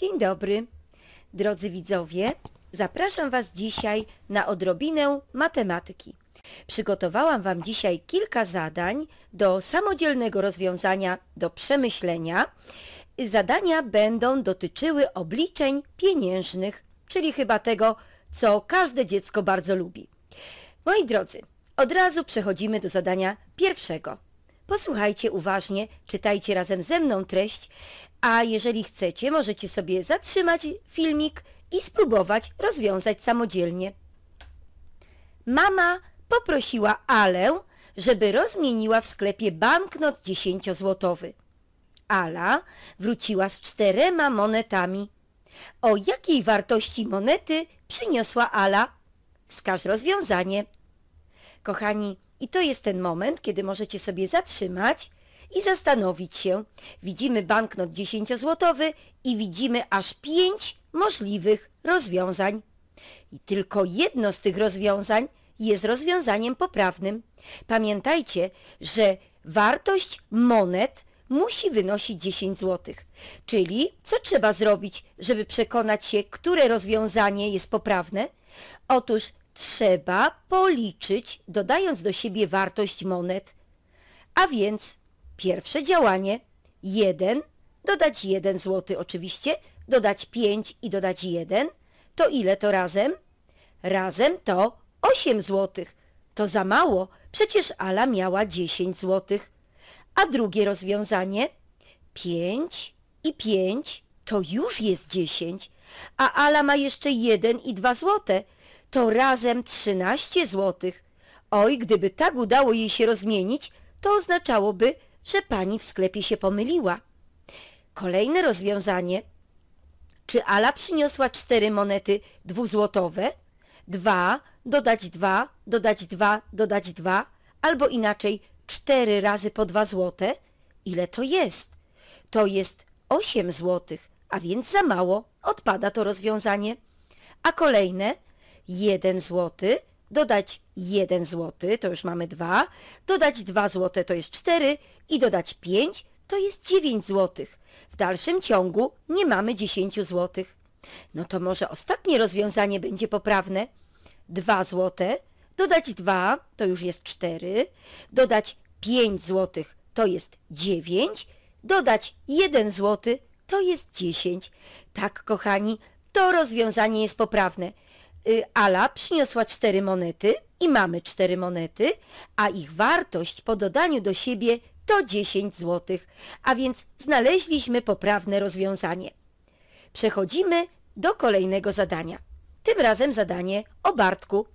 Dzień dobry. Drodzy widzowie, zapraszam Was dzisiaj na odrobinę matematyki. Przygotowałam Wam dzisiaj kilka zadań do samodzielnego rozwiązania, do przemyślenia. Zadania będą dotyczyły obliczeń pieniężnych, czyli chyba tego, co każde dziecko bardzo lubi. Moi drodzy, od razu przechodzimy do zadania pierwszego. Posłuchajcie uważnie, czytajcie razem ze mną treść, a jeżeli chcecie, możecie sobie zatrzymać filmik i spróbować rozwiązać samodzielnie. Mama poprosiła Alę, żeby rozmieniła w sklepie banknot dziesięciozłotowy. Ala wróciła z czterema monetami. O jakiej wartości monety przyniosła Ala? Wskaż rozwiązanie. Kochani, i to jest ten moment, kiedy możecie sobie zatrzymać i zastanowić się. Widzimy banknot 10-złotowy i widzimy aż 5 możliwych rozwiązań. I tylko jedno z tych rozwiązań jest rozwiązaniem poprawnym. Pamiętajcie, że wartość monet musi wynosić 10 zł. Czyli co trzeba zrobić, żeby przekonać się, które rozwiązanie jest poprawne? Otóż trzeba policzyć, dodając do siebie wartość monet. A więc pierwsze działanie 1, dodać 1 zł oczywiście, dodać 5 i dodać 1, to ile to razem? Razem to 8 zł. To za mało, przecież Ala miała 10 zł. A drugie rozwiązanie 5 i 5 to już jest 10, a Ala ma jeszcze 1 i 2 złote – to razem 13 złotych. Oj, gdyby tak udało jej się rozmienić, to oznaczałoby, że pani w sklepie się pomyliła. Kolejne rozwiązanie. Czy Ala przyniosła cztery monety dwuzłotowe? Dwa, dodać dwa, dodać dwa, dodać dwa, albo inaczej cztery razy po dwa złote? Ile to jest? To jest osiem złotych, a więc za mało. Odpada to rozwiązanie. A kolejne – 1 zł, dodać 1 zł, to już mamy 2, dodać 2 zł, to jest 4 i dodać 5, to jest 9 zł. W dalszym ciągu nie mamy 10 zł. No to może ostatnie rozwiązanie będzie poprawne. 2 zł, dodać 2, to już jest 4, dodać 5 zł, to jest 9, dodać 1 zł, to jest 10. Tak, kochani, to rozwiązanie jest poprawne. Y, Ala przyniosła cztery monety i mamy cztery monety, a ich wartość po dodaniu do siebie to 10 zł, a więc znaleźliśmy poprawne rozwiązanie. Przechodzimy do kolejnego zadania. Tym razem zadanie o Bartku.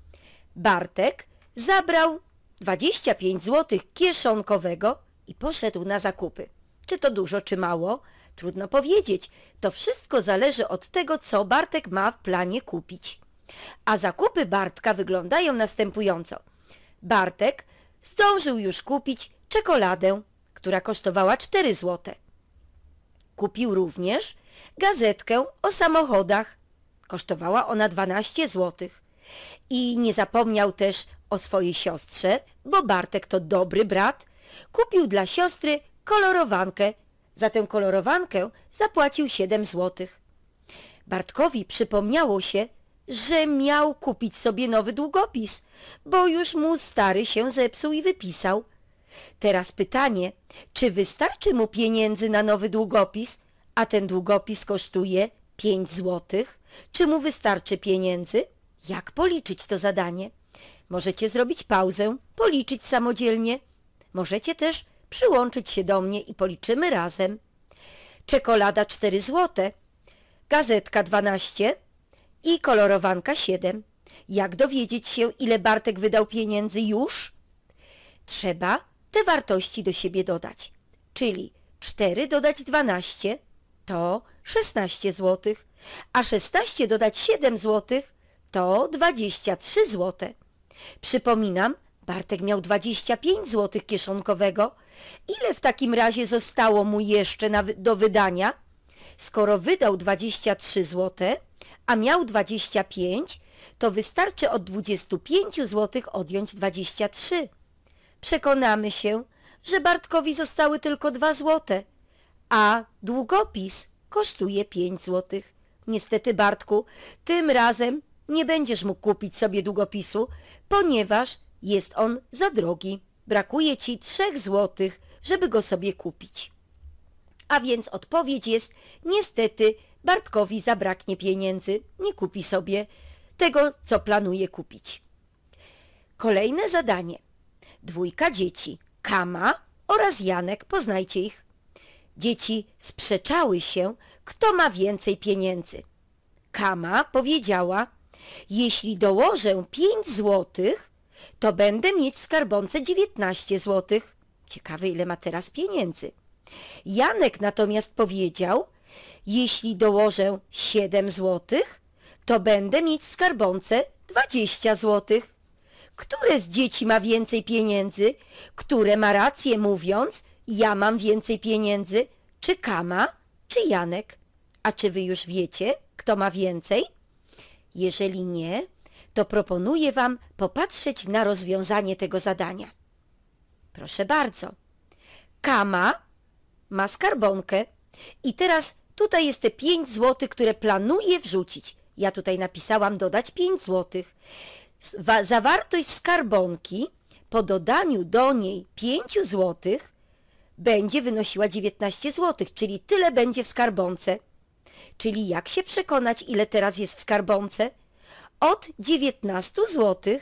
Bartek zabrał 25 zł kieszonkowego i poszedł na zakupy. Czy to dużo, czy mało? Trudno powiedzieć. To wszystko zależy od tego, co Bartek ma w planie kupić. A zakupy Bartka wyglądają następująco. Bartek zdążył już kupić czekoladę, która kosztowała 4 zł. Kupił również gazetkę o samochodach. Kosztowała ona 12 zł. I nie zapomniał też o swojej siostrze, bo Bartek to dobry brat. Kupił dla siostry kolorowankę. Za tę kolorowankę zapłacił 7 zł. Bartkowi przypomniało się, że miał kupić sobie nowy długopis, bo już mu stary się zepsuł i wypisał. Teraz pytanie, czy wystarczy mu pieniędzy na nowy długopis, a ten długopis kosztuje 5 złotych? Czy mu wystarczy pieniędzy? Jak policzyć to zadanie? Możecie zrobić pauzę, policzyć samodzielnie. Możecie też przyłączyć się do mnie i policzymy razem. Czekolada 4 złote, gazetka 12, i kolorowanka 7. Jak dowiedzieć się, ile Bartek wydał pieniędzy już? Trzeba te wartości do siebie dodać, czyli 4 dodać 12 to 16 zł, a 16 dodać 7 zł to 23 zł. Przypominam, Bartek miał 25 zł kieszonkowego. Ile w takim razie zostało mu jeszcze na, do wydania? Skoro wydał 23 złote, a miał 25, to wystarczy od 25 zł odjąć 23. Przekonamy się, że Bartkowi zostały tylko 2 zł, a długopis kosztuje 5 zł. Niestety, Bartku, tym razem nie będziesz mógł kupić sobie długopisu, ponieważ jest on za drogi. Brakuje ci 3 zł, żeby go sobie kupić. A więc odpowiedź jest niestety Bartkowi zabraknie pieniędzy, nie kupi sobie tego, co planuje kupić. Kolejne zadanie. Dwójka dzieci, Kama oraz Janek, poznajcie ich. Dzieci sprzeczały się, kto ma więcej pieniędzy. Kama powiedziała, jeśli dołożę 5 złotych, to będę mieć w skarbonce 19 złotych. Ciekawe, ile ma teraz pieniędzy. Janek natomiast powiedział, jeśli dołożę 7 złotych, to będę mieć w skarbonce 20 złotych. Które z dzieci ma więcej pieniędzy? Które ma rację mówiąc, ja mam więcej pieniędzy? Czy Kama, czy Janek? A czy wy już wiecie, kto ma więcej? Jeżeli nie, to proponuję wam popatrzeć na rozwiązanie tego zadania. Proszę bardzo. Kama ma skarbonkę i teraz Tutaj jest te 5 zł, które planuję wrzucić. Ja tutaj napisałam dodać 5 zł. Zawartość skarbonki po dodaniu do niej 5 zł będzie wynosiła 19 zł, czyli tyle będzie w skarbonce. Czyli jak się przekonać, ile teraz jest w skarbonce? Od 19 zł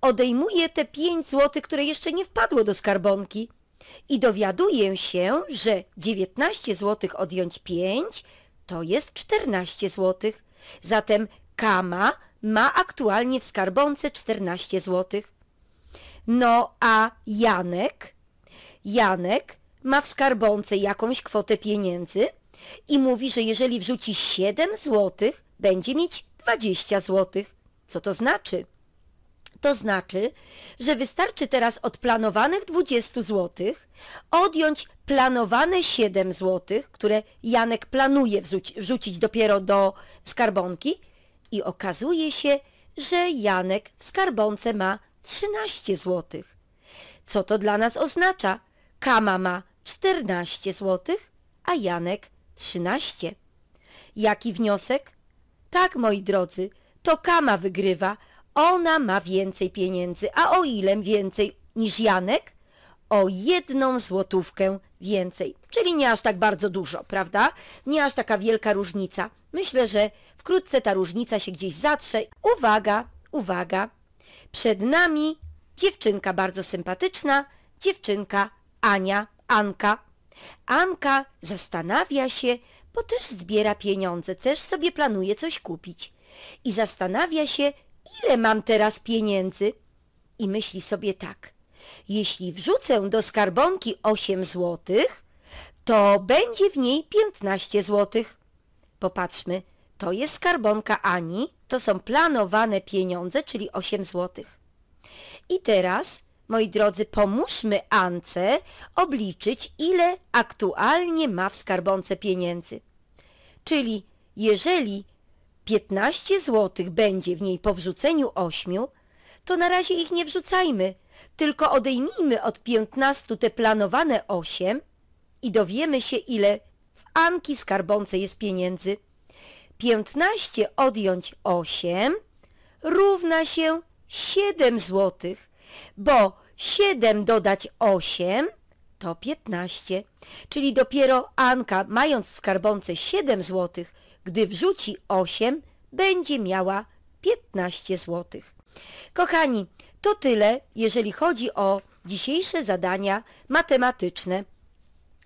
odejmuję te 5 zł, które jeszcze nie wpadło do skarbonki i dowiaduję się, że 19 zł odjąć 5 to jest 14 zł. Zatem Kama ma aktualnie w skarbonce 14 zł. No a Janek? Janek ma w skarbonce jakąś kwotę pieniędzy i mówi, że jeżeli wrzuci 7 zł, będzie mieć 20 zł. Co to znaczy? To znaczy, że wystarczy teraz od planowanych 20 zł odjąć planowane 7 zł, które Janek planuje wrzucić dopiero do skarbonki i okazuje się, że Janek w skarbonce ma 13 zł. Co to dla nas oznacza? Kama ma 14 zł, a Janek 13. Jaki wniosek? Tak, moi drodzy, to Kama wygrywa – ona ma więcej pieniędzy. A o ile więcej niż Janek? O jedną złotówkę więcej. Czyli nie aż tak bardzo dużo, prawda? Nie aż taka wielka różnica. Myślę, że wkrótce ta różnica się gdzieś zatrze. Uwaga, uwaga. Przed nami dziewczynka bardzo sympatyczna, dziewczynka Ania, Anka. Anka zastanawia się, bo też zbiera pieniądze, też sobie planuje coś kupić. I zastanawia się, ile mam teraz pieniędzy? I myśli sobie tak, jeśli wrzucę do skarbonki 8 złotych, to będzie w niej 15 złotych. Popatrzmy, to jest skarbonka Ani, to są planowane pieniądze, czyli 8 złotych. I teraz, moi drodzy, pomóżmy Ance obliczyć, ile aktualnie ma w skarbonce pieniędzy. Czyli jeżeli 15 złotych będzie w niej po wrzuceniu 8, to na razie ich nie wrzucajmy, tylko odejmijmy od 15 te planowane 8 i dowiemy się, ile w Anki skarbonce jest pieniędzy. 15 odjąć 8 równa się 7 złotych, bo 7 dodać 8 to 15, czyli dopiero Anka, mając w skarbonce 7 złotych, gdy wrzuci 8, będzie miała 15 zł. Kochani, to tyle, jeżeli chodzi o dzisiejsze zadania matematyczne.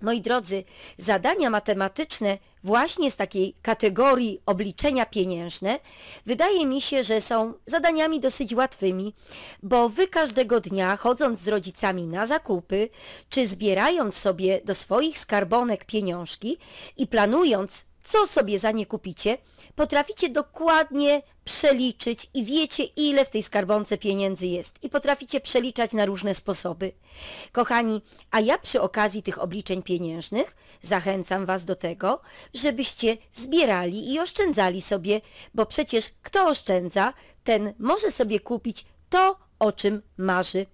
Moi drodzy, zadania matematyczne właśnie z takiej kategorii obliczenia pieniężne wydaje mi się, że są zadaniami dosyć łatwymi, bo wy każdego dnia chodząc z rodzicami na zakupy, czy zbierając sobie do swoich skarbonek pieniążki i planując co sobie za nie kupicie, potraficie dokładnie przeliczyć i wiecie, ile w tej skarbonce pieniędzy jest i potraficie przeliczać na różne sposoby. Kochani, a ja przy okazji tych obliczeń pieniężnych zachęcam Was do tego, żebyście zbierali i oszczędzali sobie, bo przecież kto oszczędza, ten może sobie kupić to, o czym marzy.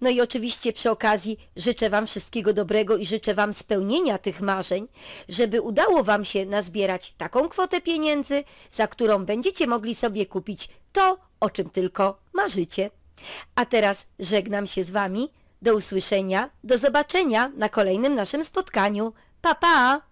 No i oczywiście przy okazji życzę Wam wszystkiego dobrego i życzę Wam spełnienia tych marzeń, żeby udało Wam się nazbierać taką kwotę pieniędzy, za którą będziecie mogli sobie kupić to, o czym tylko marzycie. A teraz żegnam się z Wami. Do usłyszenia, do zobaczenia na kolejnym naszym spotkaniu. Pa, pa!